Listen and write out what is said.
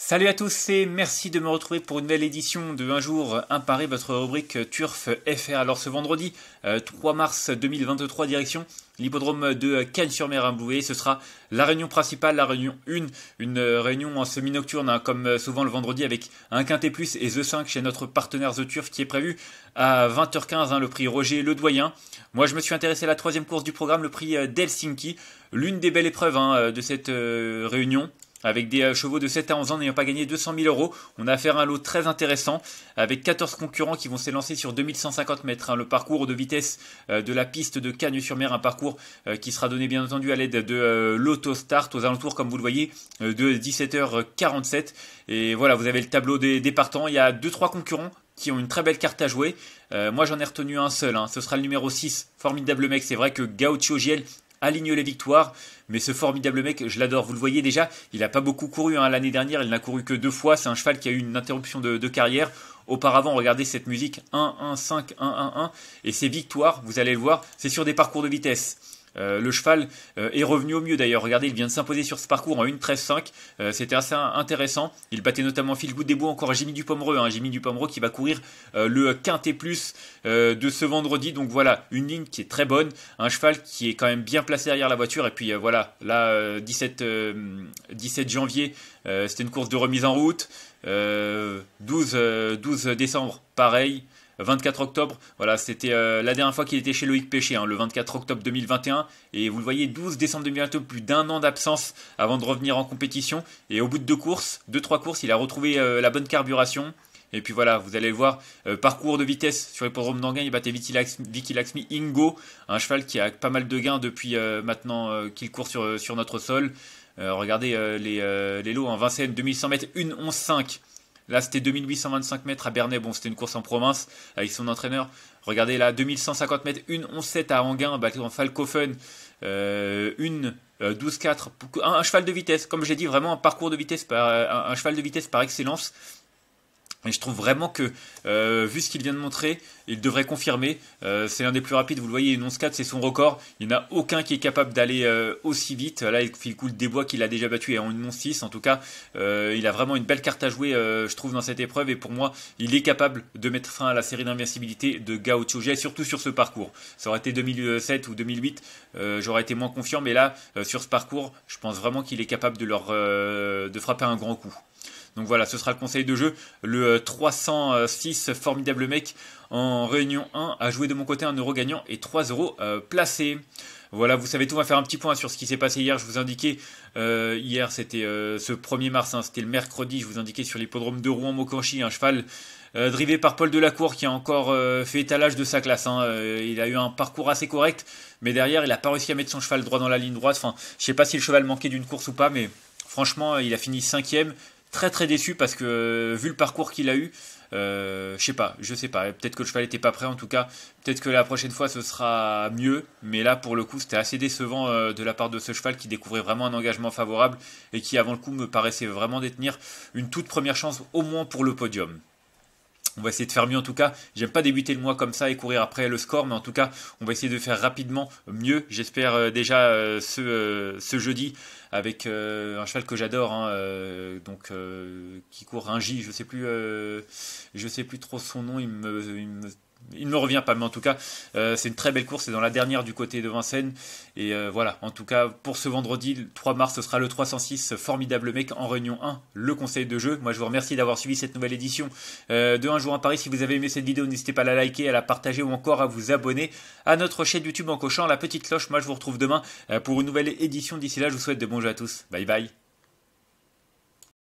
Salut à tous et merci de me retrouver pour une nouvelle édition de Un jour, un votre rubrique Turf FR. Alors ce vendredi 3 euh, mars 2023, direction l'hippodrome de Cannes-sur-Mer à Ce sera la réunion principale, la réunion 1, une réunion en semi-nocturne, hein, comme euh, souvent le vendredi, avec un quintet plus et The 5 chez notre partenaire The Turf qui est prévu à 20h15, hein, le prix Roger Ledoyen. Moi, je me suis intéressé à la troisième course du programme, le prix euh, d'Helsinki, l'une des belles épreuves hein, de cette réunion. Avec des euh, chevaux de 7 à 11 ans n'ayant pas gagné 200 000 euros, on a affaire à un lot très intéressant avec 14 concurrents qui vont s'élancer sur 2150 mètres. Hein. Le parcours de vitesse euh, de la piste de Cagnes-sur-Mer, un parcours euh, qui sera donné bien entendu à l'aide de l'autostart aux alentours, comme vous le voyez, de 17h47. Et voilà, vous avez le tableau des, départants, partants. Il y a 2-3 concurrents qui ont une très belle carte à jouer. moi, j'en ai retenu un seul. Hein. Ce sera le numéro 6, Formidable Mec. C'est vrai que Gaucho Giel aligne les victoires. Mais ce formidable mec, je l'adore. Vous le voyez déjà, il n'a pas beaucoup couru hein. l'année dernière. Il n'a couru que deux fois. C'est un cheval qui a eu une interruption de, carrière. Auparavant, regardez cette musique 1-1-5-1-1-1. Et ses victoires, vous allez le voir, c'est sur des parcours de vitesse. Euh, le cheval euh, est revenu au mieux d'ailleurs. Regardez, il vient de s'imposer sur ce parcours en 1.13.5. 5 euh, C'était assez intéressant. Il battait notamment Phil des Bois, encore Jimmy Dupomereux. Hein, Jimmy Dupomereux qui va courir le quintet plus de ce vendredi. Donc voilà, une ligne qui est très bonne. Un cheval qui est quand même bien placé derrière la voiture. Et puis voilà, là, 17, 17 janvier, c'était une course de remise en route. 12, 12 décembre, pareil. 24 octobre, voilà, c'était euh, la dernière fois qu'il était chez Loïc Péché, hein, le 24 octobre 2021. Et vous le voyez, 12 décembre 2022, plus d'un an d'absence avant de revenir en compétition. Et au bout de deux courses, deux, trois courses, il a retrouvé euh, la bonne carburation. Et puis voilà, vous allez le voir, euh, parcours de vitesse sur l'hippodrome d'Anguin, il battait Vicky Laxmi Ingo, un cheval qui a pas mal de gains depuis maintenant qu'il court sur, notre sol. regardez les, lots en Vincennes, 2100 mètres, 1 11 Là, c'était 2825 mètres à Bernay. Bon, c'était une course en province avec son entraîneur. Regardez là, 2150 mètres, 11.7 à Anguin, battu en Falcofen. Euh, une 12-4, euh, un, cheval de vitesse. Comme j'ai dit, vraiment un parcours de vitesse, euh, un cheval de vitesse par excellence. Et je trouve vraiment que, euh, vu ce qu'il vient de montrer, il devrait confirmer. Euh, c'est l'un des plus rapides, vous le voyez, une 11-4, c'est son record. Il n'y en a aucun qui est capable d'aller euh, aussi vite. Là, il fait le coup de qu'il a déjà battu et en une 11-6. En tout cas, il a vraiment une belle carte à jouer, je trouve, dans cette épreuve. Et pour moi, il est capable de mettre fin à la série d'invincibilité de Gao surtout sur ce parcours. Ça aurait été 2007 ou 2008, j'aurais été moins confiant. Mais là, sur ce parcours, je pense vraiment qu'il est capable de, leur, de frapper un grand coup. Donc voilà, ce sera le conseil de jeu. Le 306, euh, formidable mec, en réunion 1, a joué de mon côté Un euro gagnant et 3 euros euh, placé. Voilà, vous savez tout, on va faire un petit point sur ce qui s'est passé hier. Je vous indiquais, euh, hier c'était ce 1er mars, hein, c'était le mercredi, je vous indiquais sur l'hippodrome de Rouen-Mocanchi, un cheval drivé par Paul Delacour qui a encore fait étalage de sa classe. Hein. il a eu un parcours assez correct, mais derrière il n'a pas réussi à mettre son cheval droit dans la ligne droite. Enfin, je sais pas si le cheval manquait d'une course ou pas, mais franchement il a fini cinquième, très très déçu parce que euh, vu le parcours qu'il a eu, euh, je sais pas, je sais pas. Peut-être que le cheval n'était pas prêt en tout cas. Peut-être que la prochaine fois ce sera mieux. Mais là pour le coup c'était assez décevant euh, de la part de ce cheval qui découvrait vraiment un engagement favorable et qui avant le coup me paraissait vraiment détenir une toute première chance au moins pour le podium. On va essayer de faire mieux en tout cas. J'aime pas débuter le mois comme ça et courir après le score, mais en tout cas, on va essayer de faire rapidement mieux. J'espère euh, déjà euh, euh, ce, jeudi avec un cheval que j'adore, hein, donc qui court un J, je sais plus, je sais plus trop son nom. il me il ne me revient pas, mais en tout cas, euh, c'est une très belle course. C'est dans la dernière du côté de Vincennes. Et euh, voilà, en tout cas, pour ce vendredi, le 3 mars, ce sera le 306, formidable mec en réunion 1, le conseil de jeu. Moi, je vous remercie d'avoir suivi cette nouvelle édition euh, de Un jour à Paris. Si vous avez aimé cette vidéo, n'hésitez pas à la liker, à la partager ou encore à vous abonner à notre chaîne YouTube en cochant la petite cloche. Moi, je vous retrouve demain pour une nouvelle édition. D'ici là, je vous souhaite de bons jeux à tous. Bye bye.